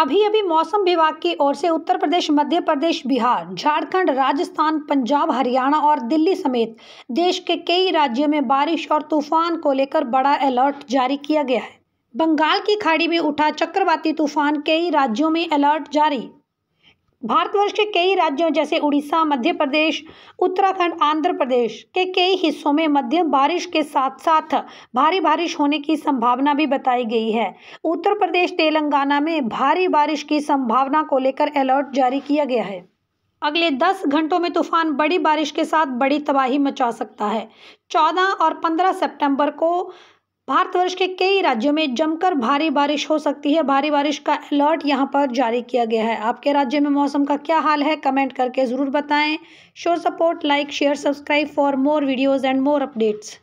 अभी अभी मौसम विभाग की ओर से उत्तर प्रदेश मध्य प्रदेश बिहार झारखंड राजस्थान पंजाब हरियाणा और दिल्ली समेत देश के कई राज्यों में बारिश और तूफान को लेकर बड़ा अलर्ट जारी किया गया है बंगाल की खाड़ी में उठा चक्रवाती तूफान कई राज्यों में अलर्ट जारी भारतवर्ष के कई राज्यों जैसे उड़ीसा मध्य प्रदेश उत्तराखंड आंध्र प्रदेश के कई हिस्सों में मध्यम बारिश के साथ साथ भारी बारिश होने की संभावना भी बताई गई है उत्तर प्रदेश तेलंगाना में भारी बारिश की संभावना को लेकर अलर्ट जारी किया गया है अगले 10 घंटों में तूफान बड़ी बारिश के साथ बड़ी तबाही मचा सकता है 14 और 15 सितंबर को भारतवर्ष के कई राज्यों में जमकर भारी बारिश हो सकती है भारी बारिश का अलर्ट यहां पर जारी किया गया है आपके राज्य में मौसम का क्या हाल है कमेंट करके ज़रूर बताएं show support like share subscribe for more videos and more updates